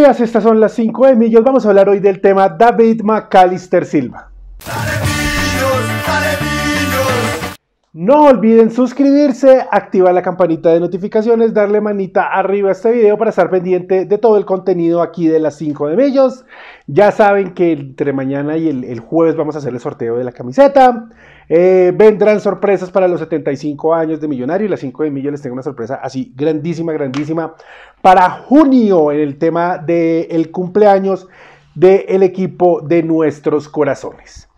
estas son las 5 de Millos. Vamos a hablar hoy del tema David McAllister Silva. No olviden suscribirse, activar la campanita de notificaciones, darle manita arriba a este video para estar pendiente de todo el contenido aquí de las 5 de Millos. Ya saben que entre mañana y el jueves vamos a hacer el sorteo de la camiseta. Eh, vendrán sorpresas para los 75 años de Millonario y las 5 de Millo les tengo una sorpresa así grandísima, grandísima para junio en el tema del cumpleaños del equipo de nuestros corazones.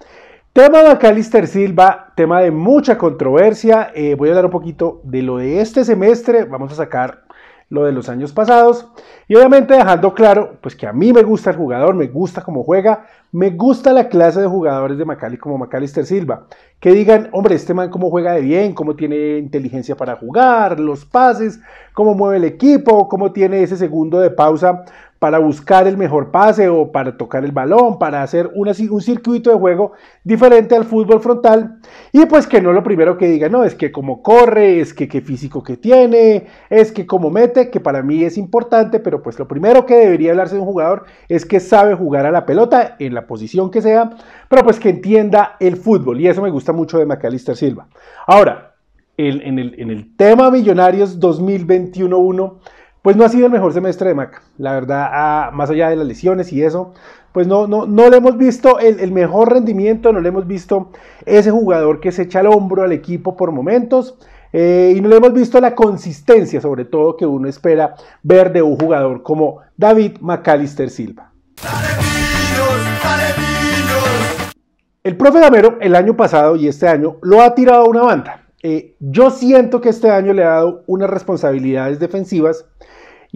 Tema de Macalister Silva, tema de mucha controversia. Eh, voy a hablar un poquito de lo de este semestre. Vamos a sacar lo de los años pasados. Y obviamente dejando claro, pues que a mí me gusta el jugador, me gusta cómo juega, me gusta la clase de jugadores de Macali como Macalister Silva, que digan, hombre, este man cómo juega de bien, cómo tiene inteligencia para jugar, los pases, cómo mueve el equipo, cómo tiene ese segundo de pausa para buscar el mejor pase o para tocar el balón, para hacer un circuito de juego diferente al fútbol frontal. Y pues que no lo primero que digan, no, es que cómo corre, es que qué físico que tiene, es que cómo mete, que para mí es importante, pero pues lo primero que debería hablarse de un jugador es que sabe jugar a la pelota en la posición que sea, pero pues que entienda el fútbol. Y eso me gusta mucho de Macalister Silva. Ahora, en, el, tema Millonarios 2021-1, pues no ha sido el mejor semestre de Maca. La verdad, ah, más allá de las lesiones y eso, pues no, no, no le hemos visto el, mejor rendimiento, no le hemos visto ese jugador que se echa al hombro al equipo por momentos. Eh, y no le hemos visto la consistencia, sobre todo, que uno espera ver de un jugador como David McAllister Silva. El profe Gamero el año pasado y este año lo ha tirado a una banda. Eh, yo siento que este año le ha dado unas responsabilidades defensivas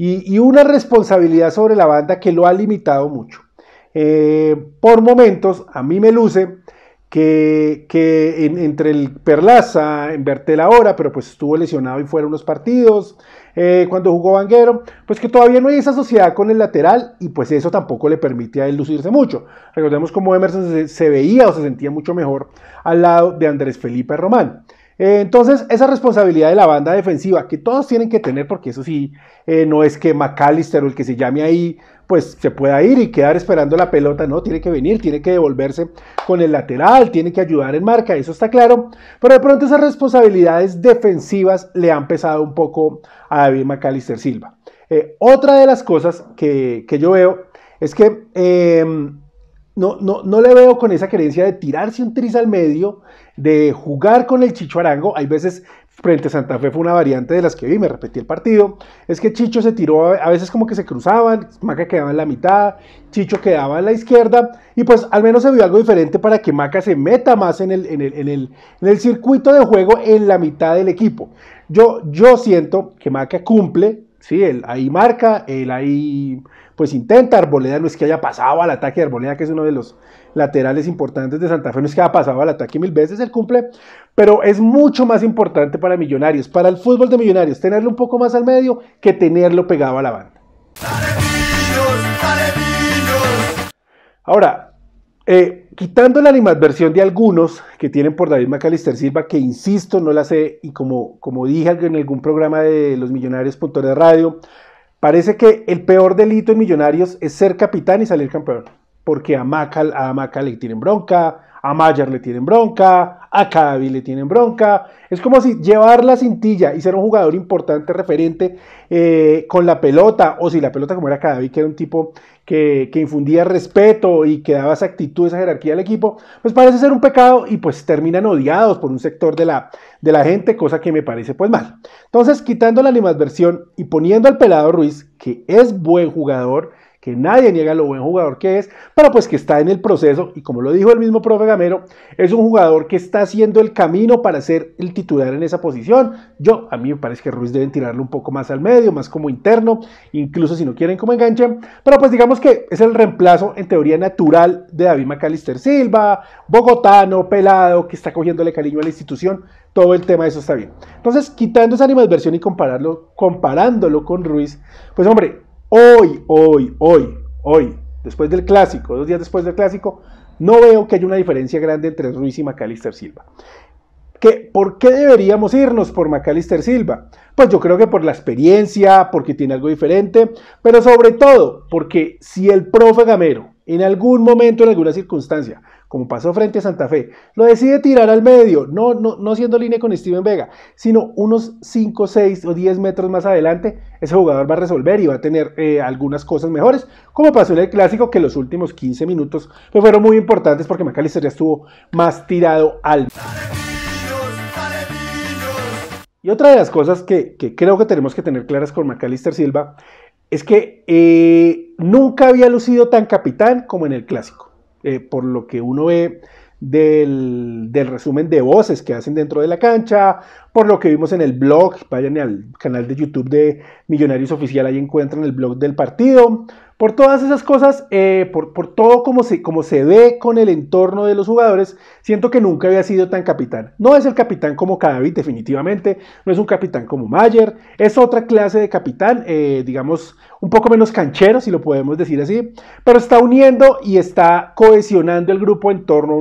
y, una responsabilidad sobre la banda que lo ha limitado mucho. Eh, por momentos a mí me luce que, entre el Perlaza, en Bertel ahora, pero pues estuvo lesionado y fueron unos partidos, eh, cuando jugó Vanguero, pues que todavía no hay esa sociedad con el lateral y pues eso tampoco le permite a él lucirse mucho. Recordemos cómo Emerson se veía o se sentía mucho mejor al lado de Andrés Felipe Román. Eh, entonces, esa responsabilidad de la banda defensiva, que todos tienen que tener, porque eso sí, eh, no es que McAllister o el que se llame ahí, pues se pueda ir y quedar esperando la pelota, no, tiene que venir, tiene que devolverse con el lateral, tiene que ayudar en marca, eso está claro, pero de pronto esas responsabilidades defensivas le han pesado un poco a David McAllister Silva. Eh, otra de las cosas que, que yo veo es que em, no, no, no le veo con esa creencia de tirarse un tris al medio, de jugar con el Chicho Arango. Hay veces frente a Santa Fe fue una variante de las que vi, me repetí el partido, es que Chicho se tiró, a veces como que se cruzaban, Maca quedaba en la mitad, Chicho quedaba en la izquierda, y pues al menos se vio algo diferente para que Maca se meta más en el, en el, circuito de juego en la mitad del equipo. Yo, yo siento que Maca cumple Sí, él ahí marca, él ahí pues intenta, Arboleda no es que haya pasado al ataque, de Arboleda que es uno de los laterales importantes de Santa Fe, no es que haya pasado al ataque mil veces, él cumple, pero es mucho más importante para Millonarios, para el fútbol de Millonarios, tenerlo un poco más al medio que tenerlo pegado a la banda. Ahora, eh, quitando la animadversión de algunos que tienen por David Macalister Silva, que insisto, no la sé, y como, como dije en algún programa de los Millonarios de radio, parece que el peor delito en millonarios es ser capitán y salir campeón, porque a Macal, a Macal le tienen bronca, a Mayer le tienen bronca, a Cadavid le tienen bronca. Es como si llevar la cintilla y ser un jugador importante, referente eh, con la pelota, o si la pelota como era Cadavid, que era un tipo que, infundía respeto y que daba esa actitud, esa jerarquía al equipo, pues parece ser un pecado y pues terminan odiados por un sector de la, de la gente, cosa que me parece pues mal. Entonces, quitando la animadversión y poniendo al pelado Ruiz, que es buen jugador, que nadie niega lo buen jugador que es, pero pues que está en el proceso y como lo dijo el mismo profe Gamero, es un jugador que está haciendo el camino para ser el titular en esa posición. Yo, a mí me parece que Ruiz deben tirarlo un poco más al medio, más como interno, incluso si no quieren como enganche, pero pues digamos que es el reemplazo en teoría natural de David Macalister Silva, bogotano, pelado, que está cogiéndole cariño a la institución, todo el tema de eso está bien. Entonces, quitando esa animadversión y compararlo, comparándolo con Ruiz, pues hombre, Hoy, hoy, hoy, hoy, después del clásico, dos días después del clásico, no veo que haya una diferencia grande entre Ruiz y Macalister Silva. ¿por qué deberíamos irnos por Macalister Silva? Pues yo creo que por la experiencia, porque tiene algo diferente, pero sobre todo porque si el profe Gamero en algún momento, en alguna circunstancia, como pasó frente a Santa Fe, lo decide tirar al medio, no, no, siendo línea con Steven Vega, sino unos 5, 6 o 10 metros más adelante, ese jugador va a resolver y va a tener eh, algunas cosas mejores, como pasó en el clásico, que los últimos 15 minutos pues, fueron muy importantes porque Macalister ya estuvo más tirado al... Y otra de las cosas que, creo que tenemos que tener claras con Macalister Silva es que eh, nunca había lucido tan capitán como en el clásico, eh, por lo que uno ve del, del, resumen de voces que hacen dentro de la cancha, por lo que vimos en el blog, vayan al canal de YouTube de Millonarios Oficial, ahí encuentran el blog del partido, por todas esas cosas, eh, por, todo como se, ve con el entorno de los jugadores, siento que nunca había sido tan capitán. No es el capitán como Cadavid, definitivamente, no es un capitán como Mayer, es otra clase de capitán, eh, digamos, un poco menos canchero, si lo podemos decir así, pero está uniendo y está cohesionando el grupo en torno a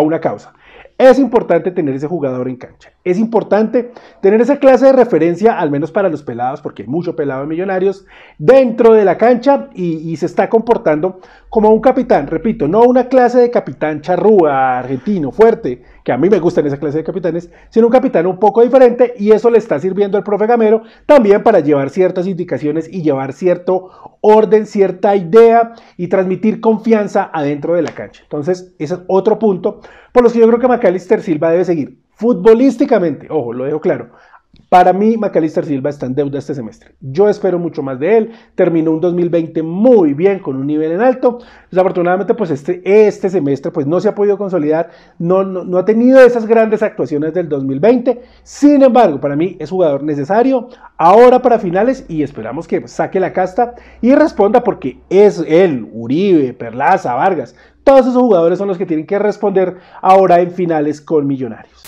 una causa. Es importante tener ese jugador en cancha. Es importante tener esa clase de referencia, al menos para los pelados, porque hay mucho pelado de millonarios, dentro de la cancha y, y se está comportando como un capitán. Repito, no una clase de capitán charrúa, argentino, fuerte, que a mí me gustan esa clase de capitanes, sino un capitán un poco diferente y eso le está sirviendo al profe Gamero también para llevar ciertas indicaciones y llevar cierto orden, cierta idea y transmitir confianza adentro de la cancha. Entonces, ese es otro punto por los que yo creo que Macalister Silva debe seguir futbolísticamente, ojo, lo dejo claro, para mí, Macalister Silva está en deuda este semestre. Yo espero mucho más de él. Terminó un 2020 muy bien, con un nivel en alto. Desafortunadamente, pues este, este semestre pues no se ha podido consolidar. No, no, ha tenido esas grandes actuaciones del 2020. Sin embargo, para mí es jugador necesario. Ahora para finales y esperamos que saque la casta y responda porque es él, Uribe, Perlaza, Vargas. Todos esos jugadores son los que tienen que responder ahora en finales con Millonarios.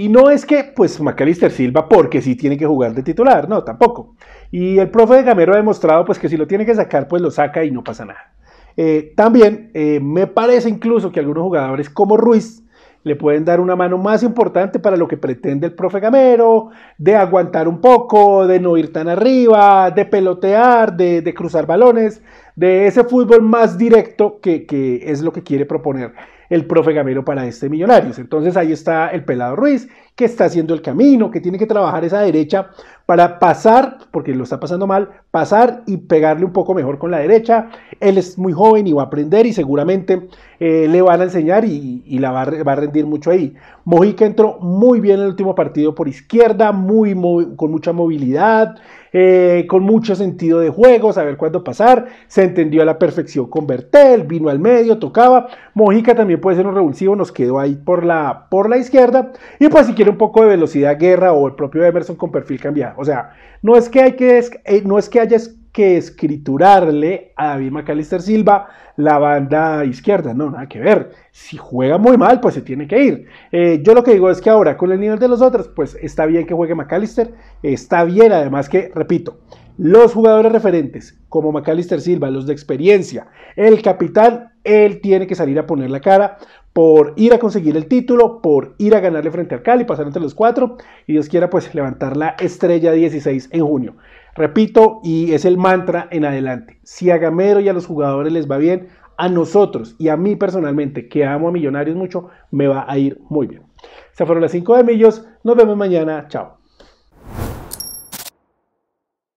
Y no es que, pues, Macalister Silva, porque sí tiene que jugar de titular, no, tampoco. Y el profe de Gamero ha demostrado, pues, que si lo tiene que sacar, pues lo saca y no pasa nada. Eh, también eh, me parece incluso que algunos jugadores como Ruiz le pueden dar una mano más importante para lo que pretende el profe Gamero, de aguantar un poco, de no ir tan arriba, de pelotear, de, cruzar balones, de ese fútbol más directo que, que es lo que quiere proponer el profe Gamero para este Millonarios. Entonces ahí está el pelado Ruiz que está haciendo el camino, que tiene que trabajar esa derecha para pasar, porque lo está pasando mal, pasar y pegarle un poco mejor con la derecha. Él es muy joven y va a aprender y seguramente eh, le van a enseñar y, la va, a rendir mucho ahí. Mojica entró muy bien en el último partido por izquierda, muy, con mucha movilidad, eh, con mucho sentido de juego, saber cuándo pasar. Se entendió a la perfección con Bertel, vino al medio, tocaba. Mojica también puede ser un revulsivo, nos quedó ahí por la, por la izquierda. Y pues si quiere un poco de velocidad guerra o el propio Emerson con perfil cambiado. O sea, no es que, hay que, eh, no es que haya que escriturarle a David McAllister Silva la banda izquierda, no, nada que ver. Si juega muy mal, pues se tiene que ir. Eh, yo lo que digo es que ahora, con el nivel de los otros, pues está bien que juegue McAllister, está bien además que, repito, los jugadores referentes como McAllister Silva, los de experiencia, el capitán, él tiene que salir a poner la cara por ir a conseguir el título, por ir a ganarle frente al Cali, pasar entre los cuatro y Dios quiera pues levantar la estrella 16 en junio. Repito, y es el mantra en adelante, si a Gamero y a los jugadores les va bien, a nosotros y a mí personalmente, que amo a Millonarios mucho, me va a ir muy bien. Se fueron las 5 de Millos, nos vemos mañana, chao.